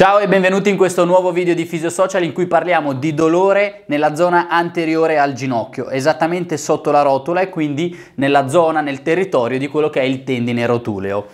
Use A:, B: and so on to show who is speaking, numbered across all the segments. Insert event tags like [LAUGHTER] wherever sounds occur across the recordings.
A: Ciao e benvenuti in questo nuovo video di Fisio Social in cui parliamo di dolore nella zona anteriore al ginocchio, esattamente sotto la rotola e quindi nella zona, nel territorio di quello che è il tendine rotuleo.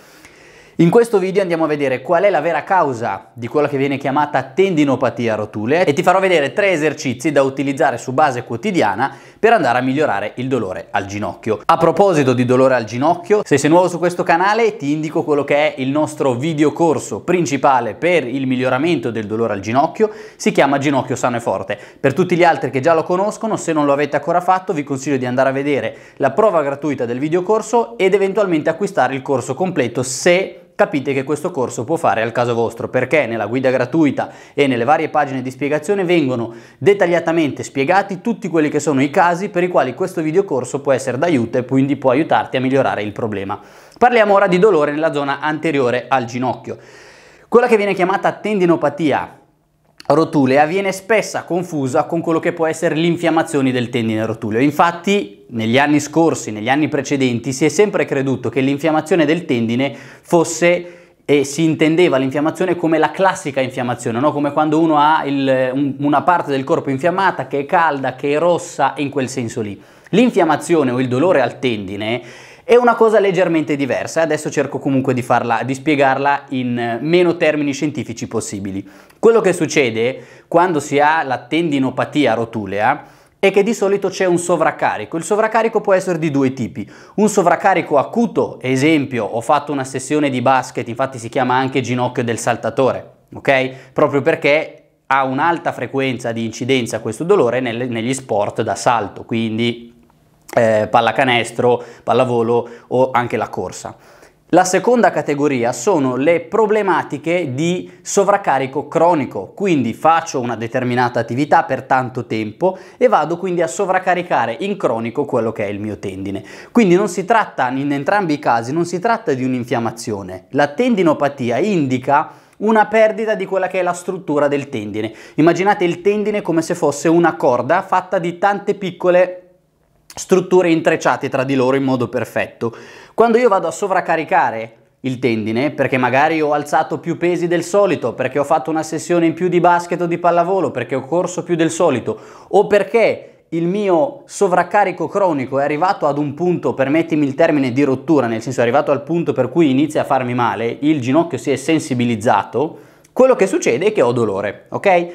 A: In questo video andiamo a vedere qual è la vera causa di quella che viene chiamata tendinopatia rotulea e ti farò vedere tre esercizi da utilizzare su base quotidiana per andare a migliorare il dolore al ginocchio. A proposito di dolore al ginocchio, se sei nuovo su questo canale ti indico quello che è il nostro video corso principale per il miglioramento del dolore al ginocchio, si chiama Ginocchio Sano e Forte. Per tutti gli altri che già lo conoscono, se non lo avete ancora fatto, vi consiglio di andare a vedere la prova gratuita del video corso ed eventualmente acquistare il corso completo se capite che questo corso può fare al caso vostro perché nella guida gratuita e nelle varie pagine di spiegazione vengono dettagliatamente spiegati tutti quelli che sono i casi per i quali questo videocorso può essere d'aiuto e quindi può aiutarti a migliorare il problema. Parliamo ora di dolore nella zona anteriore al ginocchio. Quella che viene chiamata tendinopatia rotulea viene spesso confusa con quello che può essere l'infiammazione del tendine rotuleo. Infatti, negli anni scorsi, negli anni precedenti, si è sempre creduto che l'infiammazione del tendine fosse e si intendeva l'infiammazione come la classica infiammazione, no? come quando uno ha il, un, una parte del corpo infiammata che è calda, che è rossa, in quel senso lì. L'infiammazione o il dolore al tendine è una cosa leggermente diversa, adesso cerco comunque di, farla, di spiegarla in eh, meno termini scientifici possibili. Quello che succede quando si ha la tendinopatia rotulea è che di solito c'è un sovraccarico. Il sovraccarico può essere di due tipi. Un sovraccarico acuto, esempio, ho fatto una sessione di basket, infatti si chiama anche ginocchio del saltatore, ok? Proprio perché ha un'alta frequenza di incidenza questo dolore negli sport da salto, quindi eh, pallacanestro, pallavolo o anche la corsa. La seconda categoria sono le problematiche di sovraccarico cronico, quindi faccio una determinata attività per tanto tempo e vado quindi a sovraccaricare in cronico quello che è il mio tendine. Quindi non si tratta, in entrambi i casi, non si tratta di un'infiammazione. La tendinopatia indica una perdita di quella che è la struttura del tendine. Immaginate il tendine come se fosse una corda fatta di tante piccole strutture intrecciate tra di loro in modo perfetto. Quando io vado a sovraccaricare il tendine, perché magari ho alzato più pesi del solito, perché ho fatto una sessione in più di basket o di pallavolo, perché ho corso più del solito, o perché il mio sovraccarico cronico è arrivato ad un punto, permettimi il termine, di rottura, nel senso è arrivato al punto per cui inizia a farmi male, il ginocchio si è sensibilizzato, quello che succede è che ho dolore, ok?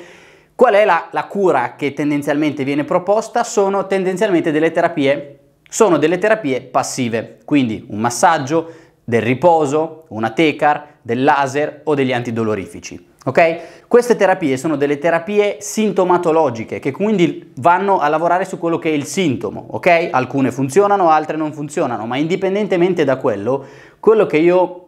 A: Qual è la, la cura che tendenzialmente viene proposta? Sono tendenzialmente delle terapie, sono delle terapie passive, quindi un massaggio, del riposo, una tecar, del laser o degli antidolorifici. Ok? Queste terapie sono delle terapie sintomatologiche che quindi vanno a lavorare su quello che è il sintomo, ok? Alcune funzionano, altre non funzionano, ma indipendentemente da quello, quello che io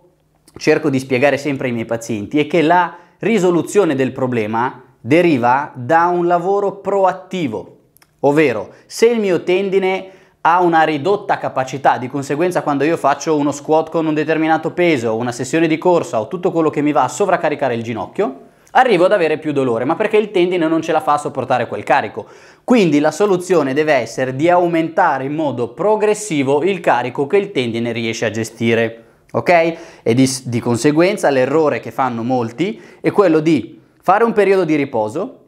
A: cerco di spiegare sempre ai miei pazienti è che la risoluzione del problema deriva da un lavoro proattivo, ovvero se il mio tendine ha una ridotta capacità, di conseguenza quando io faccio uno squat con un determinato peso, una sessione di corsa o tutto quello che mi va a sovraccaricare il ginocchio, arrivo ad avere più dolore, ma perché il tendine non ce la fa a sopportare quel carico. Quindi la soluzione deve essere di aumentare in modo progressivo il carico che il tendine riesce a gestire. Ok? E di, di conseguenza l'errore che fanno molti è quello di Fare un periodo di riposo,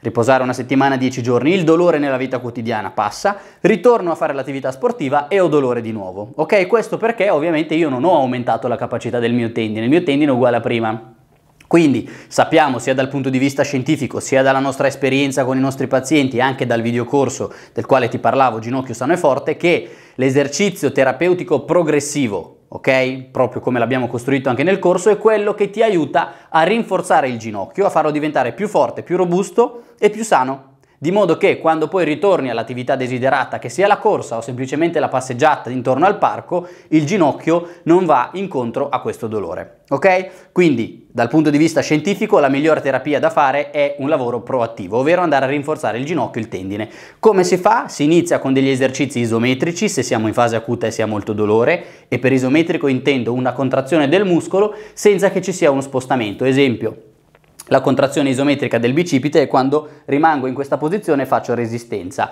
A: riposare una settimana, 10 giorni, il dolore nella vita quotidiana passa, ritorno a fare l'attività sportiva e ho dolore di nuovo. Ok, questo perché ovviamente io non ho aumentato la capacità del mio tendine, il mio tendine è uguale a prima. Quindi sappiamo sia dal punto di vista scientifico, sia dalla nostra esperienza con i nostri pazienti, anche dal videocorso del quale ti parlavo, ginocchio sano e forte, che l'esercizio terapeutico progressivo ok? Proprio come l'abbiamo costruito anche nel corso, è quello che ti aiuta a rinforzare il ginocchio, a farlo diventare più forte, più robusto e più sano. Di modo che quando poi ritorni all'attività desiderata, che sia la corsa o semplicemente la passeggiata intorno al parco, il ginocchio non va incontro a questo dolore. Ok? Quindi dal punto di vista scientifico la migliore terapia da fare è un lavoro proattivo, ovvero andare a rinforzare il ginocchio e il tendine. Come si fa? Si inizia con degli esercizi isometrici se siamo in fase acuta e si ha molto dolore e per isometrico intendo una contrazione del muscolo senza che ci sia uno spostamento. Esempio, la contrazione isometrica del bicipite è quando rimango in questa posizione e faccio resistenza.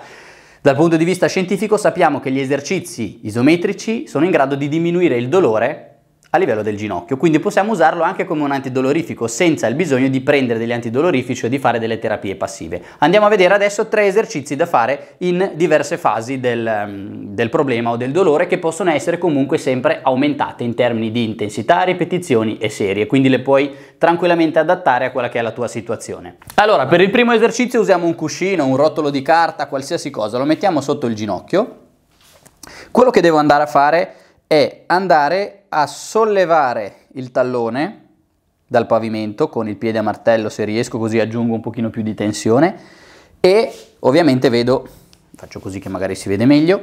A: Dal punto di vista scientifico sappiamo che gli esercizi isometrici sono in grado di diminuire il dolore a livello del ginocchio. Quindi possiamo usarlo anche come un antidolorifico senza il bisogno di prendere degli antidolorifici o di fare delle terapie passive. Andiamo a vedere adesso tre esercizi da fare in diverse fasi del, mm, del problema o del dolore che possono essere comunque sempre aumentate in termini di intensità, ripetizioni e serie, quindi le puoi tranquillamente adattare a quella che è la tua situazione. Allora, per il primo esercizio usiamo un cuscino, un rotolo di carta, qualsiasi cosa, lo mettiamo sotto il ginocchio. Quello che devo andare a fare è andare a sollevare il tallone dal pavimento con il piede a martello se riesco così aggiungo un pochino più di tensione e ovviamente vedo, faccio così che magari si vede meglio,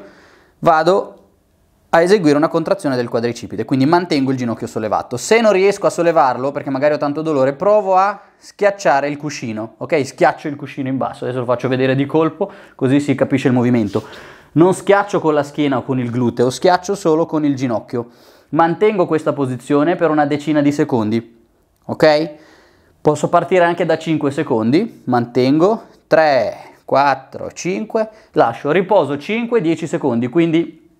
A: vado a eseguire una contrazione del quadricipite, quindi mantengo il ginocchio sollevato. Se non riesco a sollevarlo, perché magari ho tanto dolore, provo a schiacciare il cuscino, ok? Schiaccio il cuscino in basso, adesso lo faccio vedere di colpo, così si capisce il movimento. Non schiaccio con la schiena o con il gluteo, schiaccio solo con il ginocchio. Mantengo questa posizione per una decina di secondi, ok? Posso partire anche da 5 secondi, mantengo, 3, 4, 5, lascio, riposo 5, 10 secondi, quindi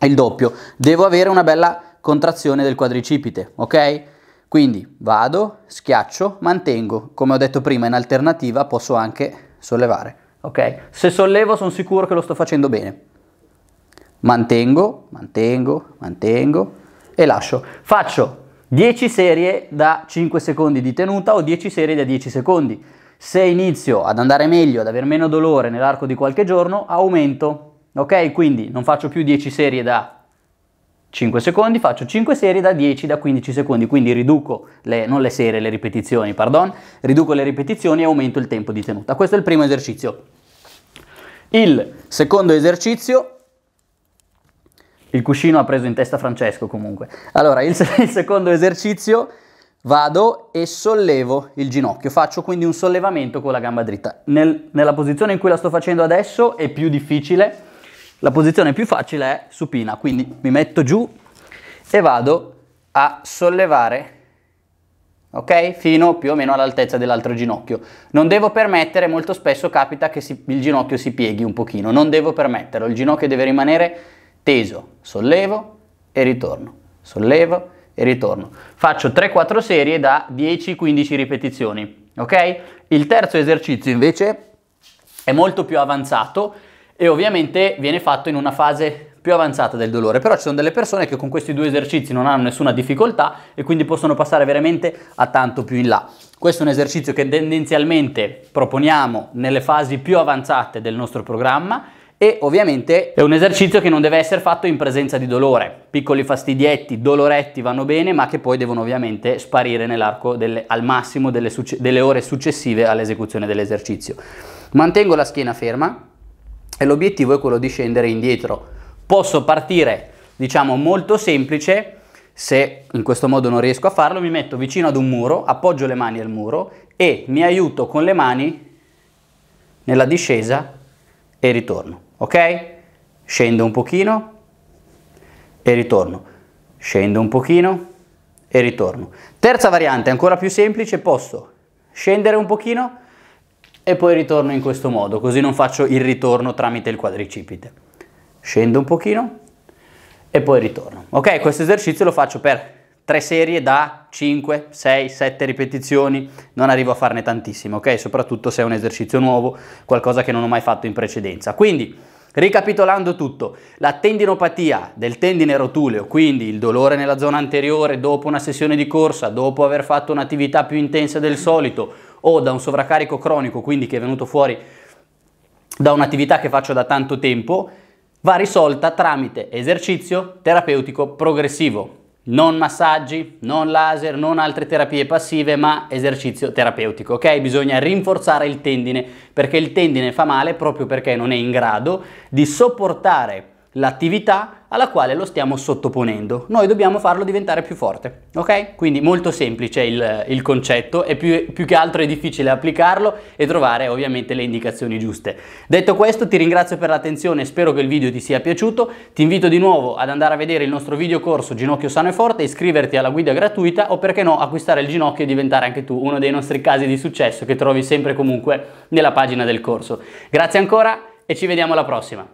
A: il doppio. Devo avere una bella contrazione del quadricipite, ok? Quindi vado, schiaccio, mantengo. Come ho detto prima, in alternativa posso anche sollevare ok? Se sollevo sono sicuro che lo sto facendo bene. Mantengo, mantengo, mantengo e lascio. Faccio 10 serie da 5 secondi di tenuta o 10 serie da 10 secondi. Se inizio ad andare meglio, ad avere meno dolore nell'arco di qualche giorno, aumento, ok? Quindi non faccio più 10 serie da 5 secondi, faccio 5 serie da 10 da 15 secondi, quindi riduco le, non le serie, le ripetizioni, pardon, riduco le ripetizioni e aumento il tempo di tenuta. Questo è il primo esercizio. Il secondo esercizio, il cuscino ha preso in testa Francesco comunque. Allora, il, [LAUGHS] il secondo esercizio vado e sollevo il ginocchio, faccio quindi un sollevamento con la gamba dritta. Nel, nella posizione in cui la sto facendo adesso è più difficile, la posizione più facile è supina, quindi mi metto giù e vado a sollevare ok? Fino più o meno all'altezza dell'altro ginocchio. Non devo permettere, molto spesso capita che si, il ginocchio si pieghi un pochino, non devo permetterlo, il ginocchio deve rimanere teso, sollevo e ritorno, sollevo e ritorno. Faccio 3-4 serie da 10-15 ripetizioni, ok? Il terzo esercizio invece è molto più avanzato e ovviamente viene fatto in una fase più avanzata del dolore, però ci sono delle persone che con questi due esercizi non hanno nessuna difficoltà e quindi possono passare veramente a tanto più in là. Questo è un esercizio che tendenzialmente proponiamo nelle fasi più avanzate del nostro programma e ovviamente è un esercizio che non deve essere fatto in presenza di dolore. Piccoli fastidietti, doloretti vanno bene, ma che poi devono ovviamente sparire nell'arco delle, al massimo delle, delle ore successive all'esecuzione dell'esercizio. Mantengo la schiena ferma e l'obiettivo è quello di scendere indietro Posso partire, diciamo, molto semplice, se in questo modo non riesco a farlo, mi metto vicino ad un muro, appoggio le mani al muro e mi aiuto con le mani nella discesa e ritorno, ok? Scendo un pochino e ritorno, scendo un pochino e ritorno. Terza variante, ancora più semplice, posso scendere un pochino e poi ritorno in questo modo, così non faccio il ritorno tramite il quadricipite scendo un pochino e poi ritorno. Ok, questo esercizio lo faccio per tre serie da 5, 6, 7 ripetizioni, non arrivo a farne tantissime, ok? Soprattutto se è un esercizio nuovo, qualcosa che non ho mai fatto in precedenza. Quindi, ricapitolando tutto, la tendinopatia del tendine rotuleo, quindi il dolore nella zona anteriore dopo una sessione di corsa, dopo aver fatto un'attività più intensa del solito o da un sovraccarico cronico, quindi che è venuto fuori da un'attività che faccio da tanto tempo, va risolta tramite esercizio terapeutico progressivo. Non massaggi, non laser, non altre terapie passive, ma esercizio terapeutico, ok? Bisogna rinforzare il tendine perché il tendine fa male proprio perché non è in grado di sopportare l'attività alla quale lo stiamo sottoponendo. Noi dobbiamo farlo diventare più forte, ok? Quindi molto semplice il, il concetto e più, più, che altro è difficile applicarlo e trovare ovviamente le indicazioni giuste. Detto questo ti ringrazio per l'attenzione, spero che il video ti sia piaciuto, ti invito di nuovo ad andare a vedere il nostro video corso Ginocchio Sano e Forte, iscriverti alla guida gratuita o perché no acquistare il ginocchio e diventare anche tu uno dei nostri casi di successo che trovi sempre comunque nella pagina del corso. Grazie ancora e ci vediamo alla prossima!